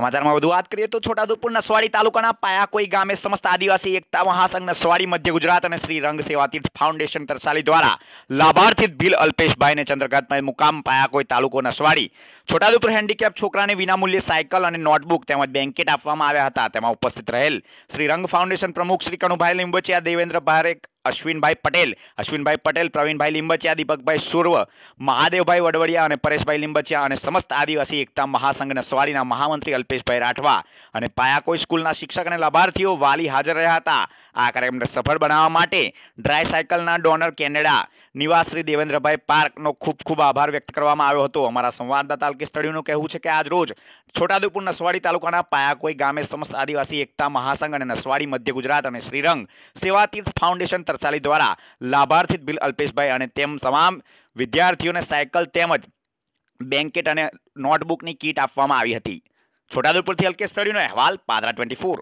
સમાચારમાં વધુ વાત કરીએ તો છોટાઉદેપુરના સ્વાડી તાલુકાના પાયાકોઈ ગામે સમસ્ત આદિવાસી એકતા મહાસંઘના સ્વાડી મધ્ય ગુજરાત અને શ્રી રંગ સેવા તીર્થ ફાઉન્ડેશન તરસાલી દ્વારા લાભાર્થી ભીલ અલ્પેશભાઈને ચંદ્રકાંતભાઈ મુકામ પાયા કોઈ તાલુકોના સ્વાડી છોટાઉદેપુર હેન્ડીકેપ છોકરાને વિનામૂલ્ય સાયકલ અને નોટબુક તેમજ બેન્કેટ આપવામાં આવ્યા હતા તેમાં ઉપસ્થિત રહેલ શ્રી રંગ ફાઉન્ડેશન પ્રમુખ શ્રી કણુભાઈ લીંબોચિયા દેવેન્દ્ર ભારે અશ્વિનભાઈ પટેલ અશ્વિનભાઈ પટેલ પ્રવીણભાઈ લીંબચિયા દીપકભાઈ સુર્વ મહાદેવભાઈ વડવડિયા અને પરેશભાઈ લીંબચિયા અને સમસ્ત આદિવાસી એકતા મહાસંઘના સવારીના મહામંત્રી અલ્પેશભાઈ રાઠવા અને પાયાકોઈ સ્કૂલના શિક્ષક અને લાભાર્થીઓ વાલી હાજર રહ્યા હતા આ કાર્યક્રમને સફળ બનાવવા માટે ડ્રાય સાયકલના ડોનર કેનેડા નિવાસશ્રી દેવેન્દ્રભાઈ પાર્કનો ખૂબ ખૂબ આભાર વ્યક્ત કરવામાં આવ્યો હતો અમારા સંવાદદાતા અલ્કેશ કહેવું છે કે આજ રોજ છોટાઉદેપુર નસવાડી તાલુકાના પાયાકોઈ ગામે સમસ્ત આદિવાસી એકતા મહાસંઘ અને નસવાડી મધ્ય ગુજરાત અને શ્રીરંગ સેવા તીર્થ ફાઉન્ડેશન તરસાલી દ્વારા લાભાર્થી બિલ અલ્પેશભાઈ અને તેમ તમામ વિદ્યાર્થીઓને સાયકલ તેમજ બેન્કેટ અને નોટબુકની કીટ આપવામાં આવી હતી છોટાઉદેપુરથી અલ્કેશ તળીનો અહેવાલ પાદરા ટ્વેન્ટી ફોર